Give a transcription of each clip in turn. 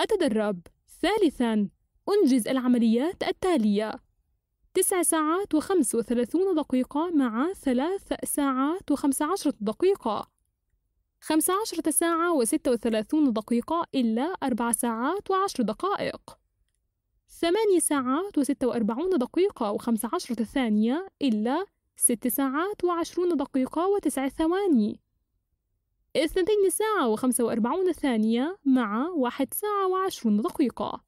أتدرب ثالثا أنجز العمليات التالية تسع ساعات وخمس وثلاثون دقيقة مع ثلاث ساعات وخمس عشرة دقيقة خمس عشرة ساعة وستة وثلاثون دقيقة إلا أربع ساعات وعشر دقائق ثماني ساعات وستة وأربعون دقيقة وخمس عشرة ثانية إلا ست ساعات وعشرون دقيقة وتسع ثواني اثنتين ساعة وخمسة وأربعون ثانية مع واحد ساعة وعشرون دقيقة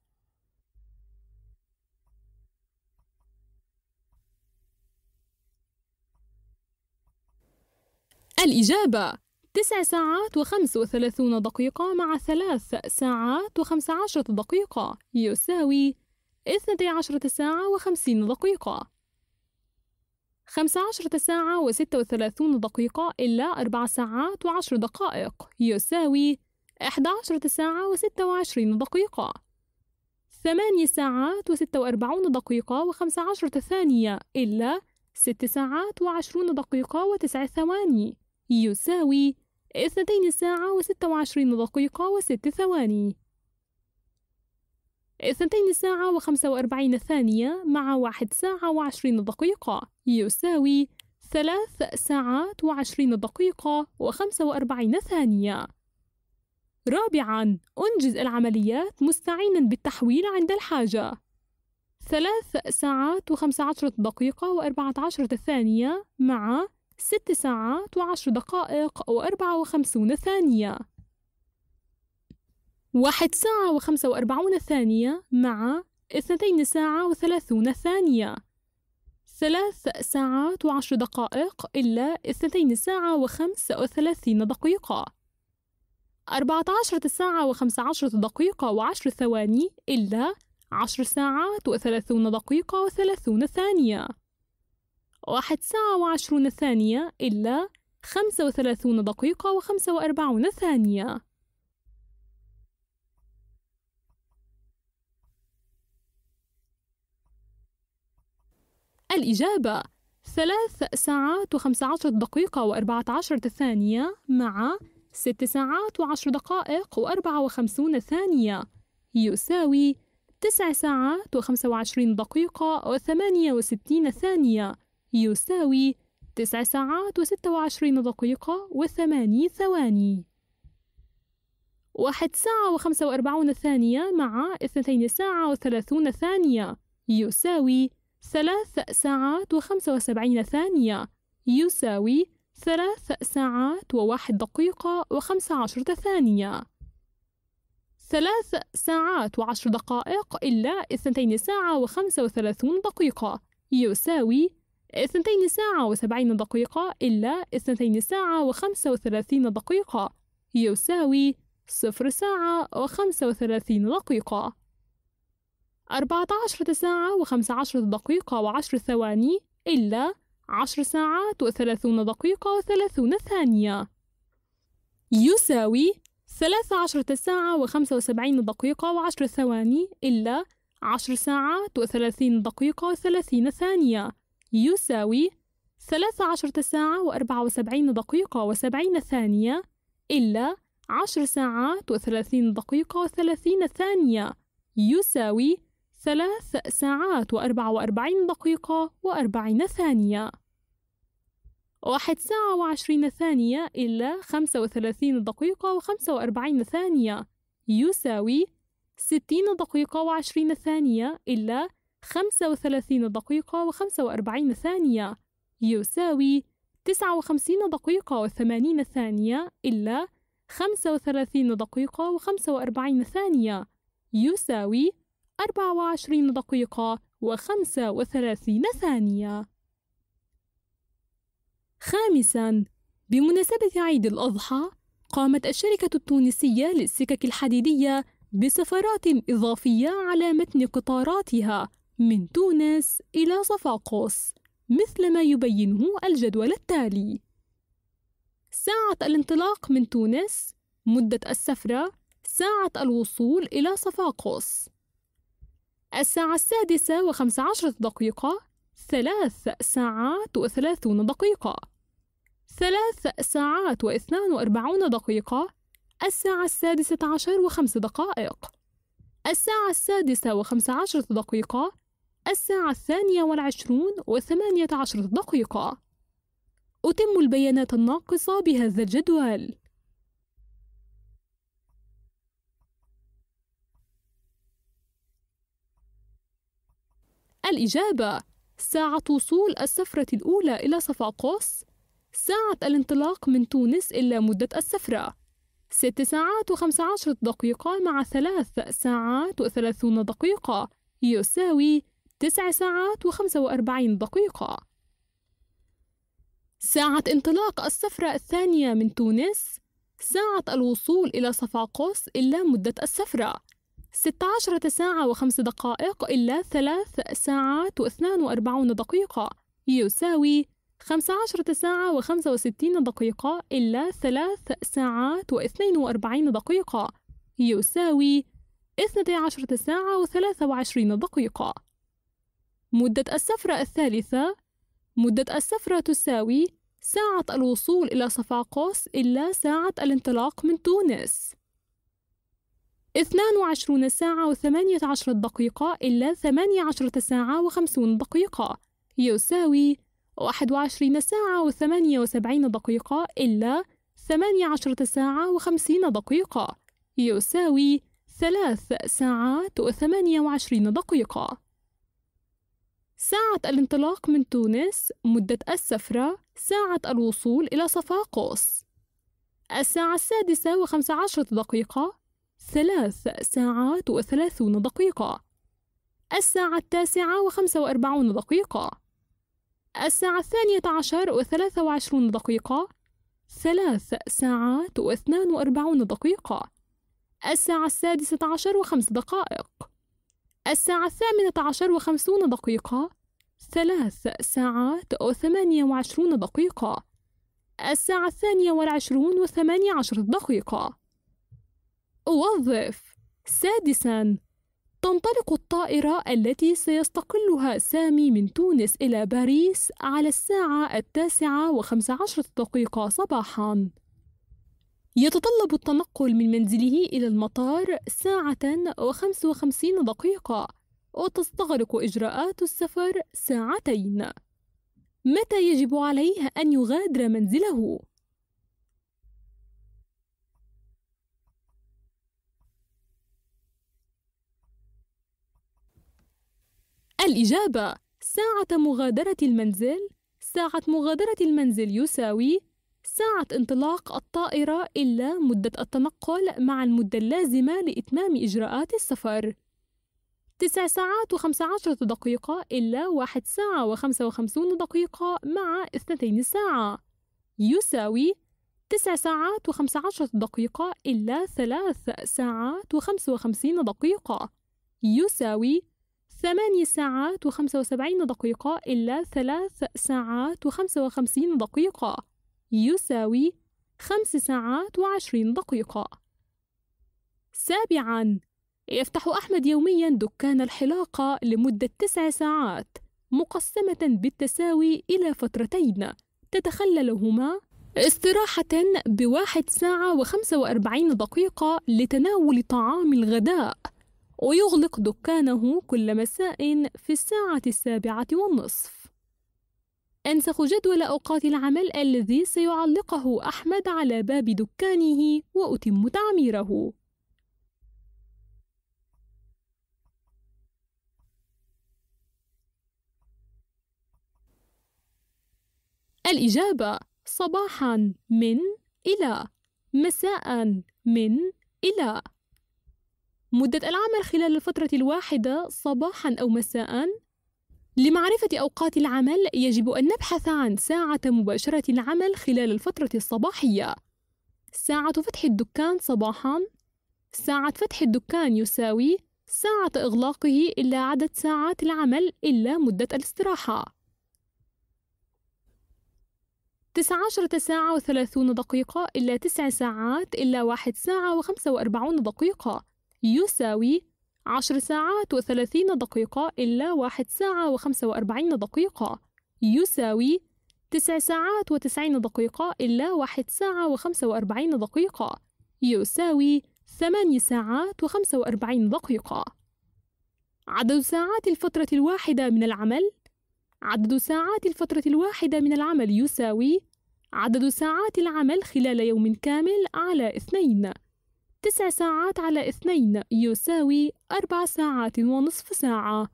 الإجابة تسع ساعات وخمس وثلاثون دقيقة مع ثلاث ساعات وخمس عشرة دقيقة يساوي اثنتي عشرة ساعة وخمسين دقيقة 15 ساعة و36 دقيقة إلا 4 ساعات و10 دقائق يساوي 11 ساعة و26 دقيقة 8 ساعات و46 دقيقة و15 ثانية إلا 6 ساعات و20 دقيقة و9 ثواني يساوي 2 ساعة و26 دقيقة و6 ثواني اثنتين ساعة وخمسة وأربعين ثانية مع واحد ساعة وعشرين دقيقة يساوي ثلاث ساعات وعشرين دقيقة وخمسة وأربعين ثانية رابعاً أنجز العمليات مستعيناً بالتحويل عند الحاجة ثلاث ساعات وخمسة عشرة دقيقة وأربعة عشرة ثانية مع ست ساعات وعشر دقائق وأربعة وخمسون ثانية واحد ساعة وخمسة وأربعون ثانية مع اثنتين ساعة وثلاثون ثانية ثلاث ساعات وعشر دقائق إلا اثنتين ساعة وخمسة وثلاثين دقيقة أربعة عشرة ساعة وخمسة عشرة دقيقة وعشر ثواني إلا عشر ساعات وثلاثون دقيقة وثلاثون ثانية واحد ساعة وعشرون ثانية إلا خمسة وثلاثون دقيقة وخمسة وأربعون ثانية الإجابة ثلاث ساعات وخمسة عشر دقيقة وأربعة عشر ثانية مع ست ساعات وعشر دقائق وأربعة وخمسون ثانية يساوي تسع ساعات وخمسة وعشرين دقيقة وثمانية وستين ثانية يساوي تسع ساعات وستة وعشرين دقيقة وثماني ثواني واحد ساعة وخمسة وأربعون ثانية مع اثنتين ساعة وثلاثون ثانية يساوي ثلاث ساعات وخمسة وسبعين ثانية يساوي ثلاث ساعات وواحد دقيقة وخمسة عشرة ثانية ثلاث ساعات وعشر دقائق إلا اثنتين ساعة وخمسة وثلاثون دقيقة يساوي اثنتين ساعة وسبعين دقيقة إلا اثنتين ساعة وخمسة وثلاثين دقيقة يساوي صفر ساعة وخمسة وثلاثين دقيقة 14 ساعة و15 دقيقة و10 ثواني إلا 10 ساعات و30 دقيقة و30 ثانية يساوي 13 ساعة و75 دقيقة و10 ثواني إلا 10 ساعات و30 دقيقة و30 ثانية يساوي 13 ساعة و74 دقيقة و70 ثانية إلا 10 ساعات و30 دقيقة و30 ثانية يساوي ثلاث ساعات وأربعة وأربعين دقيقة وأربعين ثانية واحد ساعة وعشرين ثانية إلا خمسة وثلاثين دقيقة وخمسة وأربعين ثانية يساوي ستين دقيقة وعشرين ثانية إلا خمسة وثلاثين دقيقة وخمسة وأربعين ثانية يساوي تسعة وخمسين دقيقة وثمانين ثانية إلا خمسة وثلاثين دقيقة وخمسة وأربعين ثانية يساوي 24 دقيقة و35 ثانية. خامساً بمناسبة عيد الأضحى قامت الشركة التونسية للسكك الحديدية بسفرات إضافية على متن قطاراتها من تونس إلى صفاقس مثل ما يبينه الجدول التالي ساعة الانطلاق من تونس مدة السفرة ساعة الوصول إلى صفاقس الساعة السادسة وخمس عشرة دقيقة ثلاث ساعات وثلاثون دقيقة ثلاث ساعات واثنان وأربعون دقيقة الساعة السادسة عشر وخمس دقائق الساعة السادسة وخمس عشرة دقيقة الساعة الثانية والعشرون وثمانية عشرة دقيقة أتم البيانات الناقصة بهذا الجدول الإجابة ساعة وصول السفرة الأولى إلى صفاقوس ساعة الانطلاق من تونس إلى مدة السفرة ست ساعات وخمسة عشرة دقيقة مع ثلاث ساعات وثلاثون دقيقة يساوي تسع ساعات وخمسة وأربعين دقيقة ساعة انطلاق السفرة الثانية من تونس ساعة الوصول إلى صفاقوس إلا مدة السفرة 16 ساعة و5 دقائق إلا 3 ساعات و42 دقيقة يساوي 15 ساعة و65 دقيقة إلا 3 ساعات و42 دقيقة يساوي 12 ساعة و23 دقيقة مدة السفرة الثالثة مدة السفرة تساوي ساعة الوصول إلى صفاقس إلا ساعة الانطلاق من تونس 22 ساعة و18 دقيقة إلا 18 ساعة و50 دقيقة يساوي 21 ساعة و78 دقيقة إلا 18 ساعة و50 دقيقة يساوي 3 ساعات و28 دقيقة ساعة الانطلاق من تونس مدة السفرة ساعة الوصول إلى صفاقس الساعة السادسة وخمس عشرة دقيقة ثلاث ساعات وثلاثون دقيقة الساعة التاسعة وخمسة وأربعون دقيقة الساعة الثانية عشر وثلاثة وعشرون دقيقة ثلاث ساعات واثنان وأربعون دقيقة الساعة السادسة عشر وخمس دقائق الساعة الثامنة عشر وخمسون دقيقة ثلاث ساعات وثمانية وعشرون دقيقة الساعة الثانية والعشرون وثمانية عشر دقيقة أوظف سادساً تنطلق الطائرة التي سيستقلها سامي من تونس إلى باريس على الساعة التاسعة وخمس عشرة دقيقة صباحاً يتطلب التنقل من منزله إلى المطار ساعة وخمس وخمسين دقيقة وتستغرق إجراءات السفر ساعتين متى يجب عليه أن يغادر منزله؟ الإجابة ساعة مغادرة المنزل ساعة مغادرة المنزل يساوي ساعة انطلاق الطائرة إلا مدة التنقل مع المدة اللازمة لإتمام إجراءات السفر تسع ساعات وخمس عشرة دقيقة إلا واحد ساعة وخمسة وخمسون دقيقة مع اثنتين ساعة يساوي تسع ساعات وخمس عشرة دقيقة إلا ثلاث ساعات وخمس وخمسين دقيقة يساوي ثماني ساعات وخمسة وسبعين دقيقة إلا ثلاث ساعات وخمسة وخمسين دقيقة يساوي خمس ساعات وعشرين دقيقة سابعاً يفتح أحمد يومياً دكان الحلاقة لمدة تسع ساعات مقسمة بالتساوي إلى فترتين تتخللهما استراحة بواحد ساعة وخمسة وأربعين دقيقة لتناول طعام الغداء ويغلق دكانه كل مساء في الساعة السابعة والنصف أنسخ جدول أوقات العمل الذي سيعلقه أحمد على باب دكانه وأتم تعميره الإجابة صباحا من إلى مساء من إلى مدة العمل خلال الفترة الواحدة صباحا أو مساء لمعرفة أوقات العمل يجب أن نبحث عن ساعة مباشرة العمل خلال الفترة الصباحية ساعة فتح الدكان صباحا ساعة فتح الدكان يساوي ساعة إغلاقه إلا عدد ساعات العمل إلا مدة الاستراحة 19 ساعة و30 دقيقة إلا 9 ساعات إلا 1 ساعة و45 دقيقة يساوي 10 ساعات و30 دقيقة إلا 1 ساعة و45 دقيقة يساوي 9 ساعات و90 دقيقة إلا 1 ساعة و45 دقيقة يساوي 8 ساعات و45 دقيقة عدد ساعات الفترة الواحدة من العمل عدد ساعات الفترة الواحدة من العمل يساوي عدد ساعات العمل خلال يوم كامل على اثنين تسع ساعات على اثنين يساوي أربع ساعات ونصف ساعة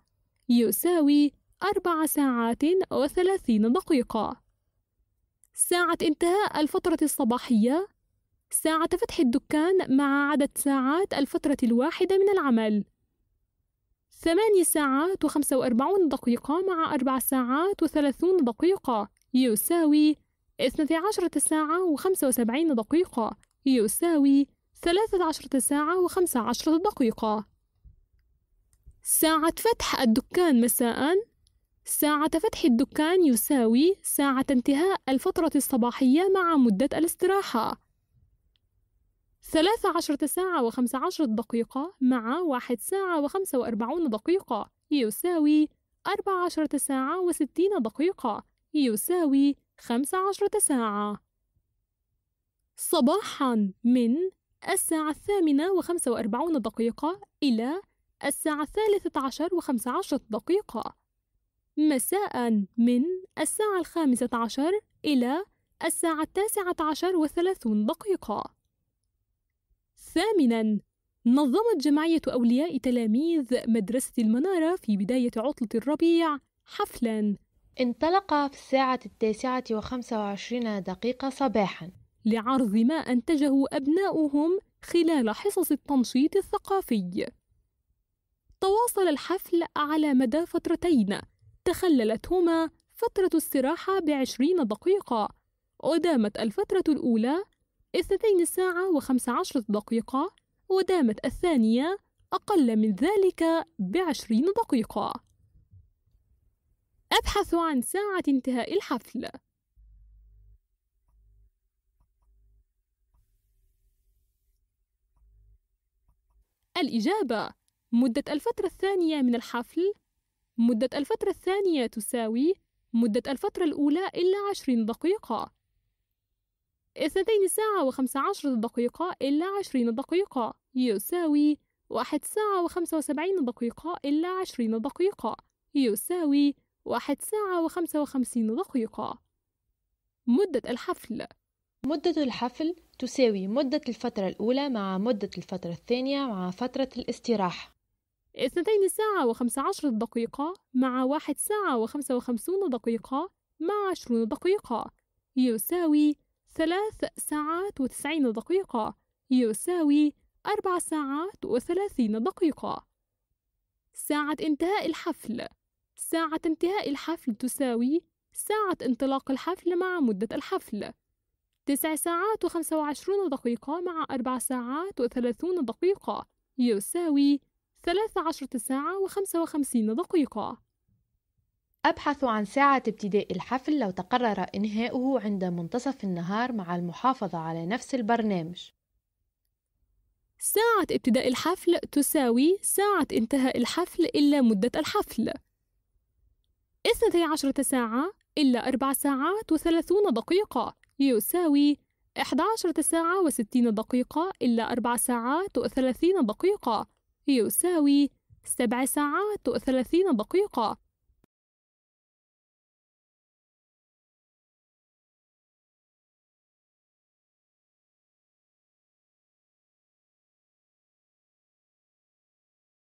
يساوي أربع ساعات وثلاثين دقيقة ساعة انتهاء الفترة الصباحية ساعة فتح الدكان مع عدد ساعات الفترة الواحدة من العمل ثماني ساعات وخمسة وأربعون دقيقة مع أربع ساعات وثلاثون دقيقة يساوي اثنتي عشرة ساعة وخمسة وسبعين دقيقة يساوي ثلاثة عشرة ساعة وخمسة عشرة دقيقة ساعة فتح الدكان مساء ساعة فتح الدكان يساوي ساعة انتهاء الفترة الصباحية مع مدة الاستراحة ثلاثة عشرة ساعة وخمسة عشرة دقيقة مع واحد ساعة وخمسة وأربعون دقيقة يساوي أربع عشرة ساعة وستين دقيقة يساوي خمسة عشرة ساعة صباحا من الساعة الثامنة وخمسة وأربعون دقيقة إلى الساعة الثالثة عشر وخمسة عشر دقيقة مساء من الساعة الخامسة عشر إلى الساعة التاسعة عشر وثلاثون دقيقة ثامناً نظمت جمعية أولياء تلاميذ مدرسة المنارة في بداية عطلة الربيع حفلاً انطلق في الساعة التاسعة وخمسة وعشرين دقيقة صباحاً لعرض ما أنتجه أبناؤهم خلال حصص التنشيط الثقافي. تواصل الحفل على مدى فترتين تخللتهما فترة استراحة بعشرين دقيقة ودامت الفترة الأولى اثنتين ساعة وخمس عشرة دقيقة ودامت الثانية أقل من ذلك بعشرين دقيقة أبحث عن ساعة انتهاء الحفل الإجابة مدة الفترة الثانية من الحفل مدة الفترة الثانية تساوي مدة الفترة الأولى إلا عشرين دقيقة اثنتين ساعة وخمسة عشر دقيقة إلا عشرين دقيقة يساوي واحد ساعة وخمسة وسبعين دقيقة إلا عشرين دقيقة يساوي واحد ساعة وخمسة وخمسين دقيقة مدة الحفل مدة الحفل تساوي مدة الفترة الأولى مع مدة الفترة الثانية مع فترة الاستراحة اثنتين ساعة وخمس عشر دقيقة مع واحد ساعة وخمسة وخمسون دقيقة مع عشرون دقيقة يساوي ثلاث ساعات وتسعين دقيقة يساوي أربع ساعات وثلاثين دقيقة ساعة انتهاء الحفل ساعة انتهاء الحفل تساوي ساعة انطلاق الحفل مع مدة الحفل تسع ساعات وخمسة وعشرون دقيقة مع أربع ساعات وثلاثون دقيقة يساوي ثلاث عشرة ساعة وخمسة وخمسين دقيقة أبحث عن ساعة ابتداء الحفل لو تقرر إنهاؤه عند منتصف النهار مع المحافظة على نفس البرنامج ساعة ابتداء الحفل تساوي ساعة انتهاء الحفل إلا مدة الحفل 12 ساعة إلا 4 ساعات و30 دقيقة يساوي 11 ساعة و60 دقيقة إلا 4 ساعات و30 دقيقة يساوي 7 ساعات و30 دقيقة